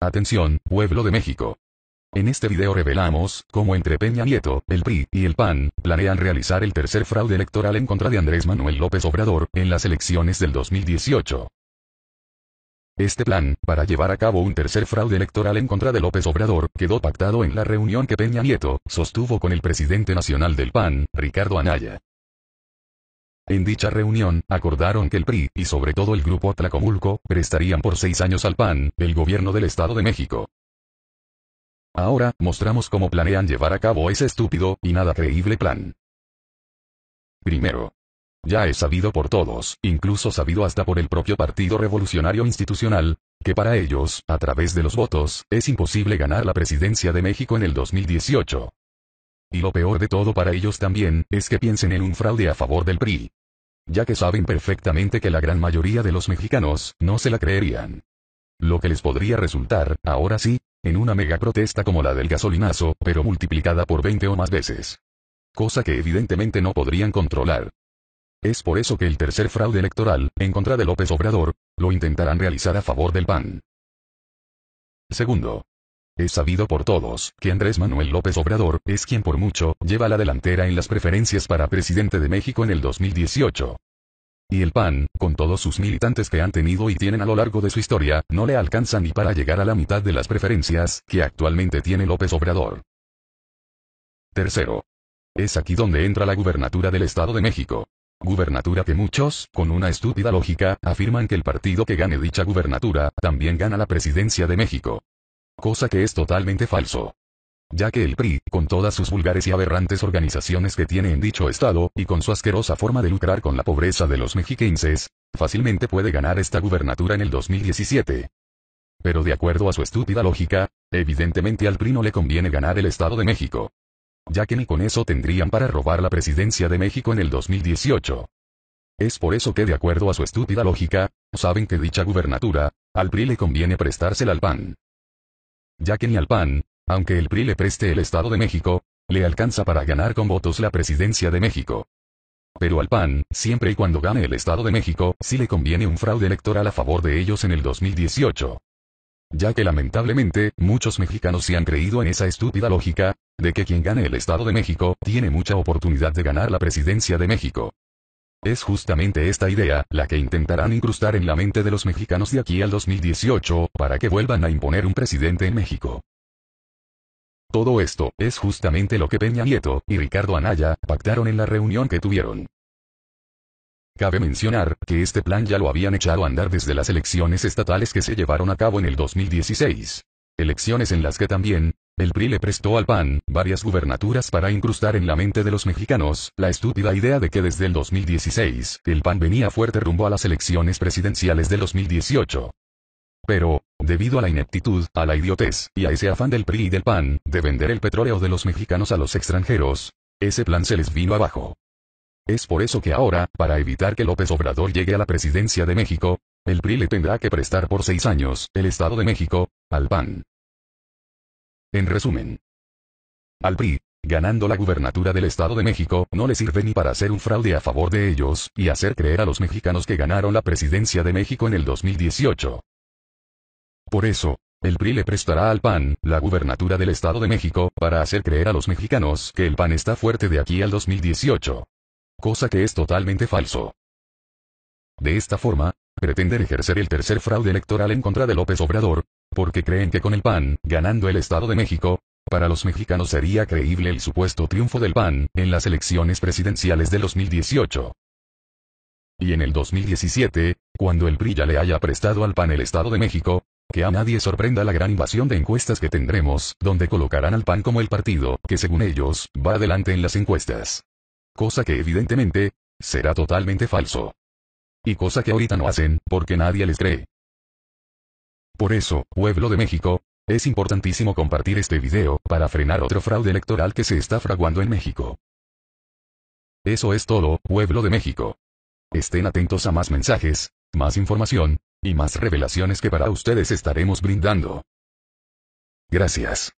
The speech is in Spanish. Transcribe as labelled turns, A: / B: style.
A: Atención, pueblo de México. En este video revelamos cómo entre Peña Nieto, el PRI y el PAN planean realizar el tercer fraude electoral en contra de Andrés Manuel López Obrador en las elecciones del 2018. Este plan, para llevar a cabo un tercer fraude electoral en contra de López Obrador, quedó pactado en la reunión que Peña Nieto sostuvo con el presidente nacional del PAN, Ricardo Anaya. En dicha reunión, acordaron que el PRI, y sobre todo el grupo Atlacomulco, prestarían por seis años al PAN, el gobierno del Estado de México. Ahora, mostramos cómo planean llevar a cabo ese estúpido, y nada creíble plan. Primero. Ya es sabido por todos, incluso sabido hasta por el propio Partido Revolucionario Institucional, que para ellos, a través de los votos, es imposible ganar la presidencia de México en el 2018. Y lo peor de todo para ellos también, es que piensen en un fraude a favor del PRI ya que saben perfectamente que la gran mayoría de los mexicanos, no se la creerían. Lo que les podría resultar, ahora sí, en una mega protesta como la del gasolinazo, pero multiplicada por 20 o más veces. Cosa que evidentemente no podrían controlar. Es por eso que el tercer fraude electoral, en contra de López Obrador, lo intentarán realizar a favor del PAN. Segundo, es sabido por todos que Andrés Manuel López Obrador es quien por mucho lleva la delantera en las preferencias para presidente de México en el 2018. Y el PAN, con todos sus militantes que han tenido y tienen a lo largo de su historia, no le alcanza ni para llegar a la mitad de las preferencias que actualmente tiene López Obrador. Tercero. Es aquí donde entra la gubernatura del Estado de México. Gubernatura que muchos, con una estúpida lógica, afirman que el partido que gane dicha gubernatura, también gana la presidencia de México cosa que es totalmente falso. Ya que el PRI, con todas sus vulgares y aberrantes organizaciones que tiene en dicho estado, y con su asquerosa forma de lucrar con la pobreza de los mexiquenses, fácilmente puede ganar esta gubernatura en el 2017. Pero de acuerdo a su estúpida lógica, evidentemente al PRI no le conviene ganar el Estado de México. Ya que ni con eso tendrían para robar la presidencia de México en el 2018. Es por eso que de acuerdo a su estúpida lógica, saben que dicha gubernatura, al PRI le conviene prestársela al PAN ya que ni al PAN, aunque el PRI le preste el Estado de México, le alcanza para ganar con votos la presidencia de México. Pero al PAN, siempre y cuando gane el Estado de México, sí le conviene un fraude electoral a favor de ellos en el 2018. Ya que lamentablemente, muchos mexicanos se han creído en esa estúpida lógica, de que quien gane el Estado de México, tiene mucha oportunidad de ganar la presidencia de México. Es justamente esta idea, la que intentarán incrustar en la mente de los mexicanos de aquí al 2018, para que vuelvan a imponer un presidente en México. Todo esto, es justamente lo que Peña Nieto, y Ricardo Anaya, pactaron en la reunión que tuvieron. Cabe mencionar, que este plan ya lo habían echado a andar desde las elecciones estatales que se llevaron a cabo en el 2016. Elecciones en las que también, el PRI le prestó al PAN varias gubernaturas para incrustar en la mente de los mexicanos la estúpida idea de que desde el 2016 el PAN venía fuerte rumbo a las elecciones presidenciales del 2018. Pero, debido a la ineptitud, a la idiotez, y a ese afán del PRI y del PAN, de vender el petróleo de los mexicanos a los extranjeros, ese plan se les vino abajo. Es por eso que ahora, para evitar que López Obrador llegue a la presidencia de México, el PRI le tendrá que prestar por seis años el Estado de México, al PAN. En resumen, al PRI, ganando la gubernatura del Estado de México, no le sirve ni para hacer un fraude a favor de ellos, y hacer creer a los mexicanos que ganaron la presidencia de México en el 2018. Por eso, el PRI le prestará al PAN, la gubernatura del Estado de México, para hacer creer a los mexicanos que el PAN está fuerte de aquí al 2018. Cosa que es totalmente falso. De esta forma, pretenden ejercer el tercer fraude electoral en contra de López Obrador, porque creen que con el PAN, ganando el Estado de México, para los mexicanos sería creíble el supuesto triunfo del PAN en las elecciones presidenciales de 2018. Y en el 2017, cuando el PRI ya le haya prestado al PAN el Estado de México, que a nadie sorprenda la gran invasión de encuestas que tendremos, donde colocarán al PAN como el partido que según ellos, va adelante en las encuestas. Cosa que evidentemente, será totalmente falso. Y cosa que ahorita no hacen, porque nadie les cree. Por eso, pueblo de México, es importantísimo compartir este video para frenar otro fraude electoral que se está fraguando en México. Eso es todo, pueblo de México. Estén atentos a más mensajes, más información, y más revelaciones que para ustedes estaremos brindando. Gracias.